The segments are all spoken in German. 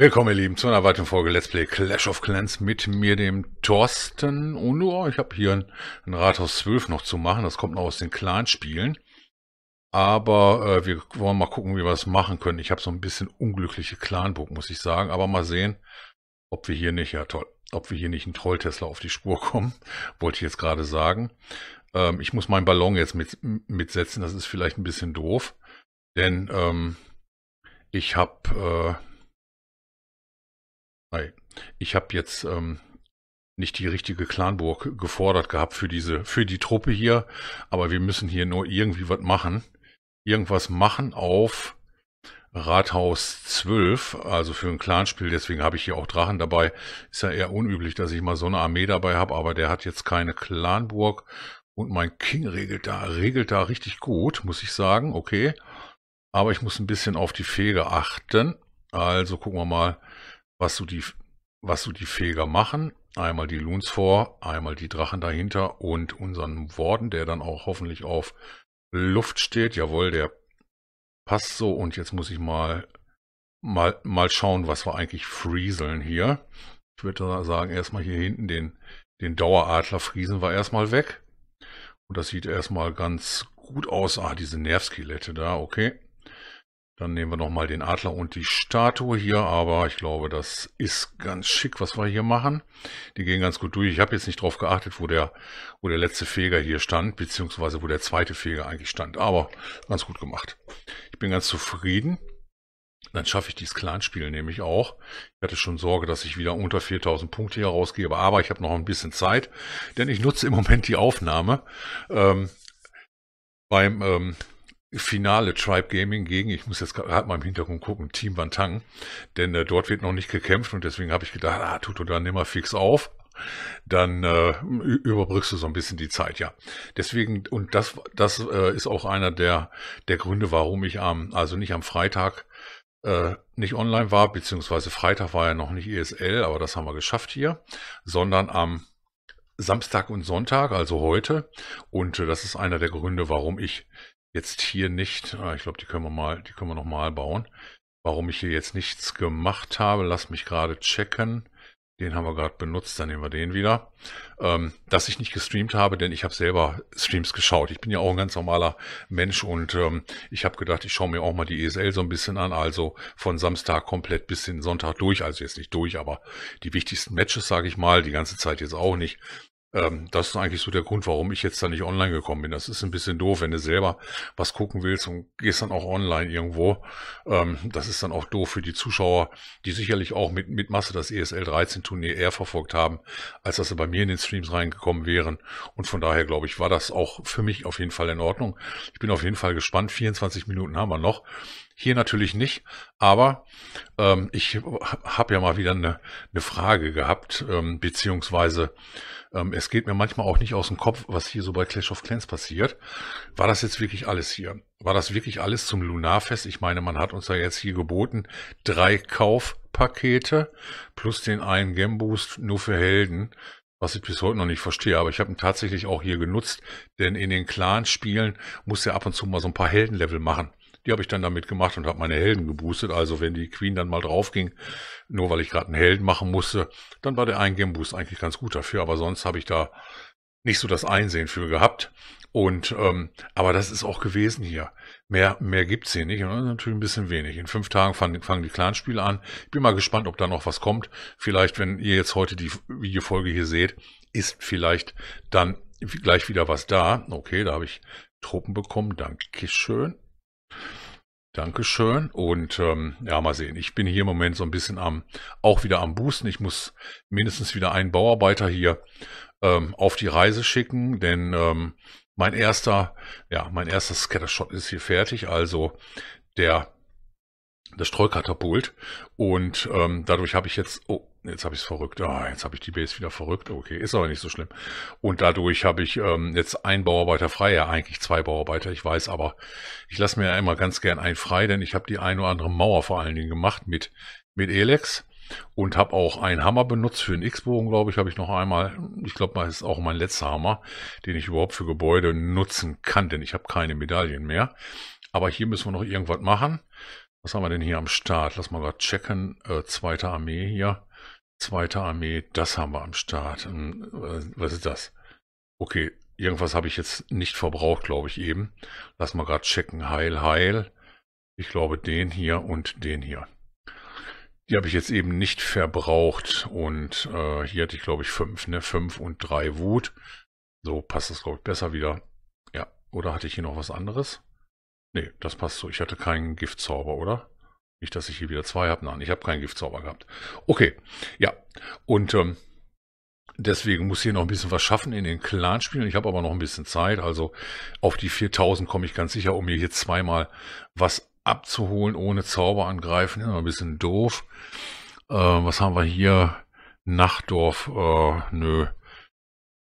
Willkommen, ihr Lieben, zu einer weiteren Folge Let's Play Clash of Clans mit mir, dem Thorsten. Und oh, ich habe hier ein, ein, Rathaus 12 noch zu machen. Das kommt noch aus den Clan-Spielen. Aber äh, wir wollen mal gucken, wie wir das machen können. Ich habe so ein bisschen unglückliche Clanburg, muss ich sagen. Aber mal sehen, ob wir hier nicht, ja toll, ob wir hier nicht einen Troll-Tesla auf die Spur kommen. Wollte ich jetzt gerade sagen. Ähm, ich muss meinen Ballon jetzt mit, mitsetzen. Das ist vielleicht ein bisschen doof. Denn ähm, ich habe... Äh, Hi. Ich habe jetzt ähm, nicht die richtige Clanburg gefordert gehabt für diese, für die Truppe hier, aber wir müssen hier nur irgendwie was machen. Irgendwas machen auf Rathaus 12, also für ein Clanspiel, deswegen habe ich hier auch Drachen dabei. Ist ja eher unüblich, dass ich mal so eine Armee dabei habe, aber der hat jetzt keine Clanburg und mein King regelt da, regelt da richtig gut, muss ich sagen, okay. Aber ich muss ein bisschen auf die Fege achten. Also gucken wir mal, was so die, was so die Feger machen. Einmal die Loons vor, einmal die Drachen dahinter und unseren Worden, der dann auch hoffentlich auf Luft steht. Jawohl, der passt so. Und jetzt muss ich mal, mal, mal schauen, was wir eigentlich frieseln hier. Ich würde sagen, erstmal hier hinten den, den Daueradler friesen wir erstmal weg. Und das sieht erstmal ganz gut aus. Ah, diese Nervskelette da, okay. Dann nehmen wir nochmal den Adler und die Statue hier, aber ich glaube, das ist ganz schick, was wir hier machen. Die gehen ganz gut durch. Ich habe jetzt nicht darauf geachtet, wo der, wo der letzte Feger hier stand, beziehungsweise wo der zweite Feger eigentlich stand, aber ganz gut gemacht. Ich bin ganz zufrieden. Dann schaffe ich dieses Clanspiel nämlich auch. Ich hatte schon Sorge, dass ich wieder unter 4000 Punkte hier rausgebe, aber ich habe noch ein bisschen Zeit, denn ich nutze im Moment die Aufnahme ähm, beim... Ähm, finale Tribe Gaming gegen, ich muss jetzt gerade mal im Hintergrund gucken, Team Bantang, denn äh, dort wird noch nicht gekämpft und deswegen habe ich gedacht, ah, tut oder nimmer fix auf, dann äh, überbrückst du so ein bisschen die Zeit, ja. Deswegen, und das, das äh, ist auch einer der, der Gründe, warum ich am, also nicht am Freitag äh, nicht online war, beziehungsweise Freitag war ja noch nicht ESL, aber das haben wir geschafft hier, sondern am Samstag und Sonntag, also heute. Und äh, das ist einer der Gründe, warum ich jetzt hier nicht, ah, ich glaube, die können wir mal, die können wir nochmal bauen. Warum ich hier jetzt nichts gemacht habe, lass mich gerade checken. Den haben wir gerade benutzt, dann nehmen wir den wieder. Ähm, dass ich nicht gestreamt habe, denn ich habe selber Streams geschaut. Ich bin ja auch ein ganz normaler Mensch und ähm, ich habe gedacht, ich schaue mir auch mal die ESL so ein bisschen an. Also von Samstag komplett bis den Sonntag durch. Also jetzt nicht durch, aber die wichtigsten Matches, sage ich mal, die ganze Zeit jetzt auch nicht. Ähm, das ist eigentlich so der Grund, warum ich jetzt da nicht online gekommen bin. Das ist ein bisschen doof, wenn du selber was gucken willst und gehst dann auch online irgendwo. Ähm, das ist dann auch doof für die Zuschauer, die sicherlich auch mit, mit Masse das ESL 13 Turnier eher verfolgt haben, als dass sie bei mir in den Streams reingekommen wären. Und von daher, glaube ich, war das auch für mich auf jeden Fall in Ordnung. Ich bin auf jeden Fall gespannt. 24 Minuten haben wir noch. Hier natürlich nicht, aber ähm, ich habe ja mal wieder eine, eine Frage gehabt, ähm, beziehungsweise ähm, es geht mir manchmal auch nicht aus dem Kopf, was hier so bei Clash of Clans passiert. War das jetzt wirklich alles hier? War das wirklich alles zum Lunarfest? Ich meine, man hat uns ja jetzt hier geboten, drei Kaufpakete plus den einen Game Boost nur für Helden was ich bis heute noch nicht verstehe, aber ich habe ihn tatsächlich auch hier genutzt, denn in den Clan-Spielen muss er ab und zu mal so ein paar Heldenlevel machen. Die habe ich dann damit gemacht und habe meine Helden geboostet. Also wenn die Queen dann mal draufging, nur weil ich gerade einen Helden machen musste, dann war der Eingame-Boost eigentlich ganz gut dafür. Aber sonst habe ich da nicht so das Einsehen für gehabt. Und ähm, aber das ist auch gewesen hier. Mehr, mehr gibt's hier nicht. Und das ist natürlich ein bisschen wenig. In fünf Tagen fangen, fangen die Clanspiele an. Ich bin mal gespannt, ob da noch was kommt. Vielleicht, wenn ihr jetzt heute die Videofolge hier seht, ist vielleicht dann gleich wieder was da. Okay, da habe ich Truppen bekommen. Dankeschön. Dankeschön und ähm, ja, mal sehen. Ich bin hier im Moment so ein bisschen am, auch wieder am Boosten. Ich muss mindestens wieder einen Bauarbeiter hier ähm, auf die Reise schicken, denn ähm, mein erster, ja, mein erster Scattershot ist hier fertig, also der das Streukatapult und ähm, dadurch habe ich jetzt, oh, Jetzt habe ich es verrückt. Ah, jetzt habe ich die Base wieder verrückt. Okay, ist aber nicht so schlimm. Und dadurch habe ich ähm, jetzt einen Bauarbeiter frei, ja eigentlich zwei Bauarbeiter, ich weiß, aber ich lasse mir ja immer ganz gern einen frei, denn ich habe die ein oder andere Mauer vor allen Dingen gemacht mit, mit Elex und habe auch einen Hammer benutzt für einen X-Bogen, glaube ich, habe ich noch einmal, ich glaube, das ist auch mein letzter Hammer, den ich überhaupt für Gebäude nutzen kann, denn ich habe keine Medaillen mehr. Aber hier müssen wir noch irgendwas machen. Was haben wir denn hier am Start? Lass mal gerade checken. Äh, zweite Armee hier. Zweite Armee, das haben wir am Start. Hm, was ist das? Okay, irgendwas habe ich jetzt nicht verbraucht, glaube ich eben. Lass mal gerade checken. Heil, heil. Ich glaube den hier und den hier. Die habe ich jetzt eben nicht verbraucht. Und äh, hier hatte ich, glaube ich, fünf, ne? Fünf und drei Wut. So passt das, glaube ich, besser wieder. Ja, oder hatte ich hier noch was anderes? Nee, das passt so. Ich hatte keinen Giftzauber, oder? Nicht, dass ich hier wieder zwei habe. Nein, ich habe keinen Giftzauber gehabt. Okay, ja. Und ähm, deswegen muss hier noch ein bisschen was schaffen in den Clanspielen. Ich habe aber noch ein bisschen Zeit. Also auf die 4000 komme ich ganz sicher, um mir hier zweimal was abzuholen ohne Zauber angreifen. Immer ein bisschen doof. Äh, was haben wir hier? Nachtdorf, äh, nö.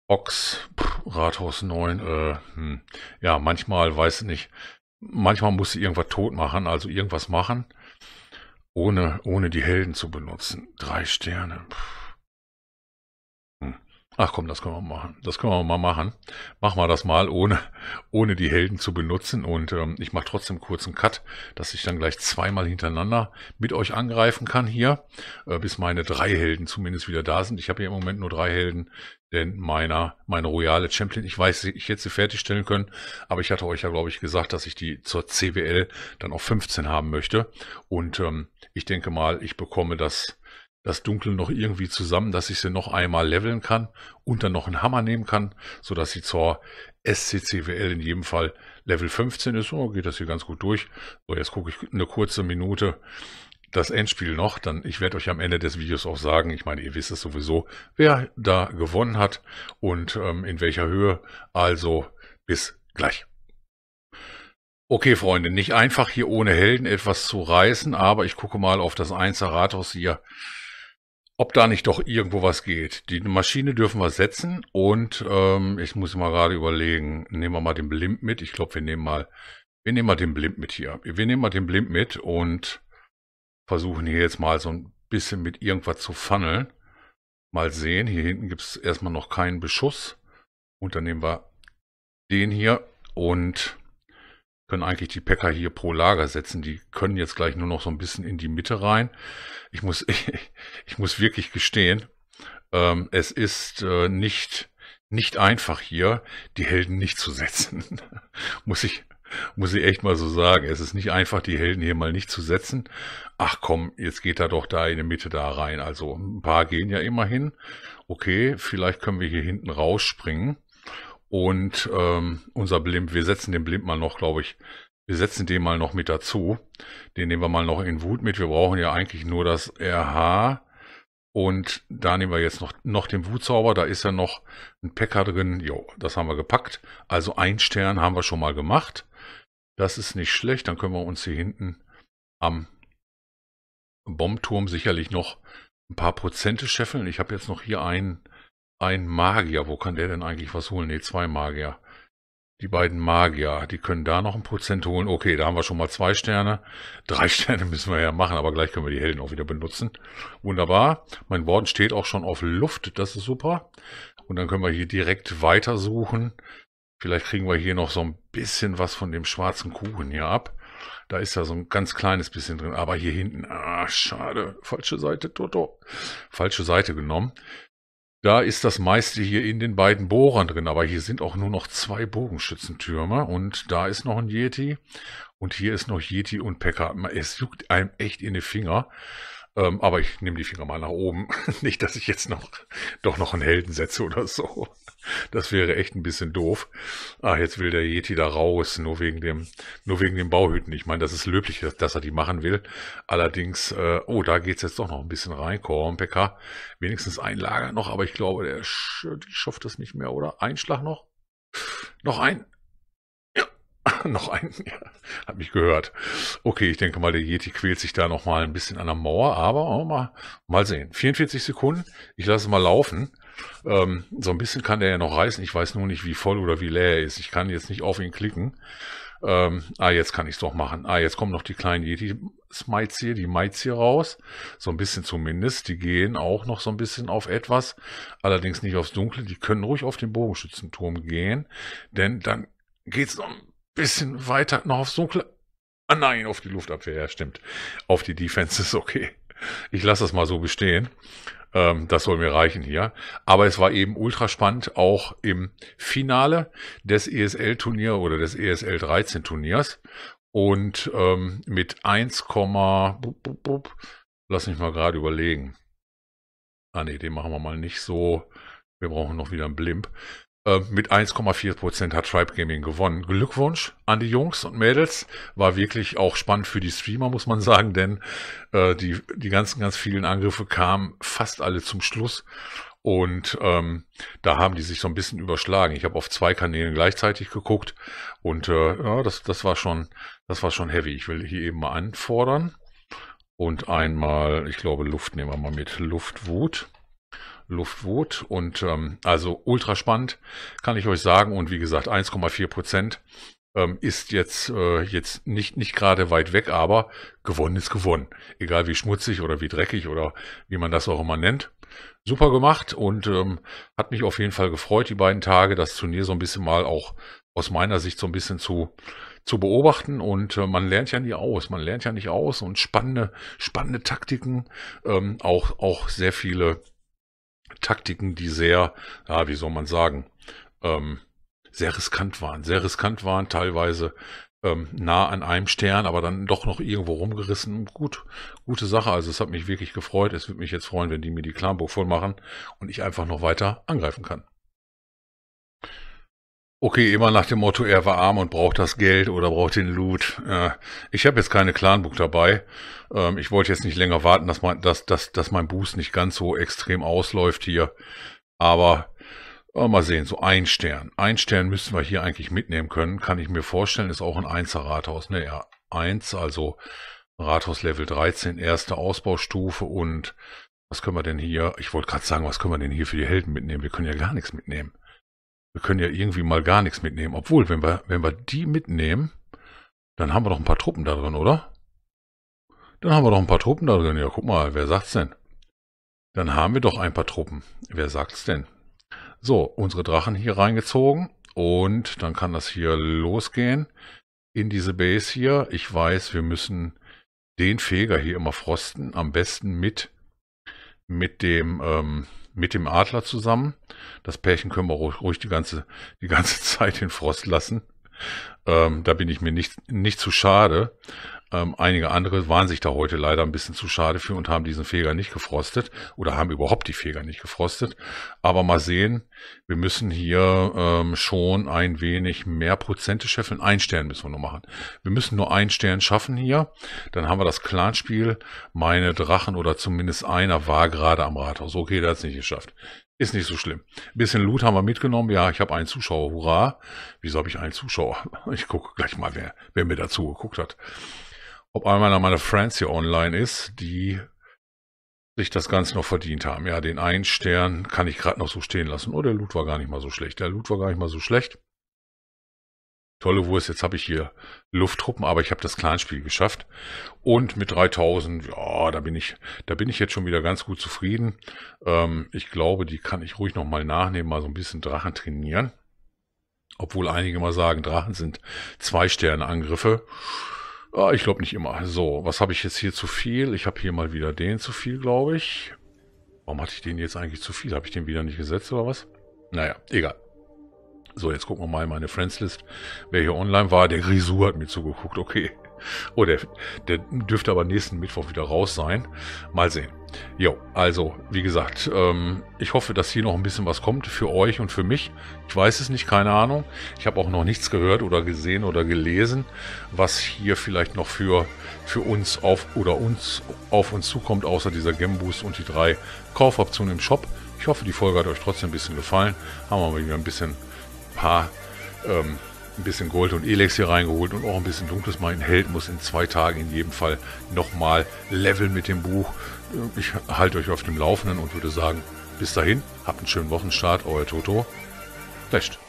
Ochs, Rathaus 9, äh, hm. ja, manchmal, weiß ich nicht, manchmal musst du irgendwas tot machen, also irgendwas machen, ohne, ohne die Helden zu benutzen. Drei Sterne. Hm. Ach komm, das können wir machen. Das können wir mal machen. Machen wir das mal, ohne, ohne die Helden zu benutzen. Und ähm, ich mache trotzdem kurz einen Cut, dass ich dann gleich zweimal hintereinander mit euch angreifen kann hier, äh, bis meine drei Helden zumindest wieder da sind. Ich habe hier im Moment nur drei Helden, denn meiner, meine royale Champion, ich weiß, ich hätte sie fertigstellen können, aber ich hatte euch ja, glaube ich, gesagt, dass ich die zur CWL dann auf 15 haben möchte. Und ähm, ich denke mal, ich bekomme das das Dunkel noch irgendwie zusammen, dass ich sie noch einmal leveln kann und dann noch einen Hammer nehmen kann, sodass sie zur SCCWL in jedem Fall Level 15 ist. So oh, geht das hier ganz gut durch. So, jetzt gucke ich eine kurze Minute das Endspiel noch, dann ich werde euch am Ende des Videos auch sagen, ich meine, ihr wisst es sowieso, wer da gewonnen hat und ähm, in welcher Höhe. Also bis gleich. Okay, Freunde, nicht einfach hier ohne Helden etwas zu reißen, aber ich gucke mal auf das 1er Rathaus hier ob da nicht doch irgendwo was geht. Die Maschine dürfen wir setzen und ähm, ich muss mal gerade überlegen, nehmen wir mal den Blimp mit. Ich glaube, wir nehmen mal, wir nehmen mal den Blimp mit hier. Wir nehmen mal den Blimp mit und versuchen hier jetzt mal so ein bisschen mit irgendwas zu funneln. Mal sehen, hier hinten gibt es erstmal noch keinen Beschuss. Und dann nehmen wir den hier und können eigentlich die Päcker hier pro Lager setzen. Die können jetzt gleich nur noch so ein bisschen in die Mitte rein. Ich muss, ich, ich muss wirklich gestehen, ähm, es ist äh, nicht, nicht einfach hier, die Helden nicht zu setzen. muss ich, muss ich echt mal so sagen. Es ist nicht einfach, die Helden hier mal nicht zu setzen. Ach komm, jetzt geht er doch da in die Mitte da rein. Also ein paar gehen ja immerhin. Okay, vielleicht können wir hier hinten rausspringen. Und ähm, unser Blimp, wir setzen den Blimp mal noch, glaube ich, wir setzen den mal noch mit dazu. Den nehmen wir mal noch in Wut mit. Wir brauchen ja eigentlich nur das RH. Und da nehmen wir jetzt noch, noch den Wutzauber. Da ist ja noch ein Packer drin. Jo, das haben wir gepackt. Also ein Stern haben wir schon mal gemacht. Das ist nicht schlecht. Dann können wir uns hier hinten am Bombturm sicherlich noch ein paar Prozente scheffeln. Ich habe jetzt noch hier einen ein Magier. Wo kann der denn eigentlich was holen? Ne, zwei Magier. Die beiden Magier, die können da noch ein Prozent holen. Okay, da haben wir schon mal zwei Sterne. Drei Sterne müssen wir ja machen, aber gleich können wir die Helden auch wieder benutzen. Wunderbar. Mein Wort steht auch schon auf Luft. Das ist super. Und dann können wir hier direkt weitersuchen. Vielleicht kriegen wir hier noch so ein bisschen was von dem schwarzen Kuchen hier ab. Da ist ja so ein ganz kleines bisschen drin. Aber hier hinten, ah, schade. Falsche Seite, Toto. Falsche Seite genommen. Da ist das meiste hier in den beiden Bohrern drin, aber hier sind auch nur noch zwei Bogenschützentürme und da ist noch ein Yeti und hier ist noch Yeti und Packard. Es juckt einem echt in die Finger. Ähm, aber ich nehme die Finger mal nach oben. Nicht, dass ich jetzt noch doch noch einen Helden setze oder so. Das wäre echt ein bisschen doof. Ah, jetzt will der Yeti da raus, nur wegen dem, nur wegen den Bauhüten. Ich meine, das ist löblich, dass, er die machen will. Allerdings, äh, oh, da geht's jetzt doch noch ein bisschen rein. Kornbecker, wenigstens ein Lager noch, aber ich glaube, der schafft das nicht mehr, oder? Ein Schlag noch? Noch ein? noch ein, ja, hab mich gehört. Okay, ich denke mal, der Yeti quält sich da noch mal ein bisschen an der Mauer, aber oh, mal, mal sehen. 44 Sekunden, ich lasse es mal laufen. Ähm, so ein bisschen kann der ja noch reißen. Ich weiß nur nicht, wie voll oder wie leer er ist. Ich kann jetzt nicht auf ihn klicken. Ähm, ah, jetzt kann ich es doch machen. Ah, jetzt kommen noch die kleinen Yeti-Smites hier, die Mites hier raus. So ein bisschen zumindest. Die gehen auch noch so ein bisschen auf etwas. Allerdings nicht aufs Dunkle. Die können ruhig auf den Bogenschützenturm gehen. Denn dann geht's noch ein bisschen weiter noch aufs Dunkle. Ah nein, auf die Luftabwehr, ja stimmt. Auf die Defense ist okay. Ich lasse das mal so bestehen. Ähm, das soll mir reichen hier. Aber es war eben ultra spannend, auch im Finale des ESL-Turnier oder des ESL 13 Turniers. Und ähm, mit 1, bup, bup, bup, lass mich mal gerade überlegen. Ah ne, den machen wir mal nicht so. Wir brauchen noch wieder einen Blimp. Äh, mit 1,4 Prozent hat Tribe Gaming gewonnen. Glückwunsch an die Jungs und Mädels. War wirklich auch spannend für die Streamer, muss man sagen, denn äh, die, die ganzen, ganz vielen Angriffe kamen fast alle zum Schluss. Und ähm, da haben die sich so ein bisschen überschlagen. Ich habe auf zwei Kanälen gleichzeitig geguckt und äh, ja, das, das war schon, das war schon heavy. Ich will hier eben mal anfordern. Und einmal, ich glaube, Luft nehmen wir mal mit. Luftwut. Luftwut und ähm, also ultra spannend, kann ich euch sagen. Und wie gesagt, 1,4 Prozent ähm, ist jetzt, äh, jetzt nicht, nicht gerade weit weg, aber gewonnen ist gewonnen. Egal wie schmutzig oder wie dreckig oder wie man das auch immer nennt. Super gemacht und ähm, hat mich auf jeden Fall gefreut, die beiden Tage, das Turnier so ein bisschen mal auch aus meiner Sicht so ein bisschen zu, zu beobachten und äh, man lernt ja nie aus, man lernt ja nicht aus und spannende, spannende Taktiken, ähm, auch, auch sehr viele Taktiken, die sehr, ja, wie soll man sagen, ähm, sehr riskant waren, sehr riskant waren, teilweise ähm, nah an einem Stern, aber dann doch noch irgendwo rumgerissen. Gut, gute Sache. Also es hat mich wirklich gefreut. Es würde mich jetzt freuen, wenn die mir die Klamburg voll machen und ich einfach noch weiter angreifen kann. Okay, immer nach dem Motto, er war arm und braucht das Geld oder braucht den Loot. Äh, ich habe jetzt keine Clanbook dabei. Ähm, ich wollte jetzt nicht länger warten, dass mein, dass, dass, dass mein Boost nicht ganz so extrem ausläuft hier. Aber äh, mal sehen, so ein Stern. Ein Stern müssten wir hier eigentlich mitnehmen können. Kann ich mir vorstellen, ist auch ein Einser-Rathaus. Ne, ja, 1, also Rathaus Level 13, erste Ausbaustufe und was können wir denn hier, ich wollte gerade sagen, was können wir denn hier für die Helden mitnehmen? Wir können ja gar nichts mitnehmen wir können ja irgendwie mal gar nichts mitnehmen. Obwohl, wenn wir, wenn wir die mitnehmen, dann haben wir doch ein paar Truppen da drin, oder? Dann haben wir doch ein paar Truppen da drin. Ja, guck mal, wer sagt's denn? Dann haben wir doch ein paar Truppen. Wer sagt's denn? So, unsere Drachen hier reingezogen und dann kann das hier losgehen in diese Base hier. Ich weiß, wir müssen den Feger hier immer frosten, am besten mit mit dem ähm, mit dem Adler zusammen. Das Pärchen können wir ruhig die ganze, die ganze Zeit in Frost lassen. Ähm, da bin ich mir nicht, nicht zu schade. Ähm, einige andere waren sich da heute leider ein bisschen zu schade für und haben diesen Feger nicht gefrostet oder haben überhaupt die Feger nicht gefrostet. Aber mal sehen, wir müssen hier ähm, schon ein wenig mehr Prozente scheffeln. Ein Stern müssen wir nur machen. Wir müssen nur einen Stern schaffen hier. Dann haben wir das Clanspiel. Meine Drachen oder zumindest einer war gerade am Rathaus. Okay, der hat es nicht geschafft. Ist nicht so schlimm. Ein bisschen Loot haben wir mitgenommen. Ja, ich habe einen Zuschauer. Hurra. Wieso habe ich einen Zuschauer? Ich gucke gleich mal, wer, wer mir dazu geguckt hat ob einer meiner Friends hier online ist, die sich das Ganze noch verdient haben. Ja, den einen Stern kann ich gerade noch so stehen lassen. Oh, der Loot war gar nicht mal so schlecht. Der Loot war gar nicht mal so schlecht. Tolle Wurst, jetzt habe ich hier Lufttruppen, aber ich habe das Clanspiel geschafft. Und mit 3000, ja, da bin ich, da bin ich jetzt schon wieder ganz gut zufrieden. Ähm, ich glaube, die kann ich ruhig nochmal nachnehmen, mal so ein bisschen Drachen trainieren. Obwohl einige mal sagen, Drachen sind Zwei-Sterne-Angriffe. Ah, ich glaube nicht immer. So, was habe ich jetzt hier zu viel? Ich habe hier mal wieder den zu viel, glaube ich. Warum hatte ich den jetzt eigentlich zu viel? Habe ich den wieder nicht gesetzt oder was? Naja, egal. So, jetzt gucken wir mal in meine Friendslist. Wer hier online war, der Grisou hat mir zugeguckt. Okay. Oh, der, der dürfte aber nächsten Mittwoch wieder raus sein. Mal sehen. Jo, also, wie gesagt, ähm, ich hoffe, dass hier noch ein bisschen was kommt für euch und für mich. Ich weiß es nicht, keine Ahnung. Ich habe auch noch nichts gehört oder gesehen oder gelesen, was hier vielleicht noch für, für uns auf oder uns auf uns zukommt, außer dieser Gemboost und die drei Kaufoptionen im Shop. Ich hoffe, die Folge hat euch trotzdem ein bisschen gefallen. Haben wir wieder ein bisschen paar ähm, ein bisschen Gold und Elex hier reingeholt und auch ein bisschen dunkles Mein Held muss in zwei Tagen in jedem Fall nochmal leveln mit dem Buch. Äh, ich halte euch auf dem Laufenden und würde sagen, bis dahin, habt einen schönen Wochenstart, euer Toto. Recht.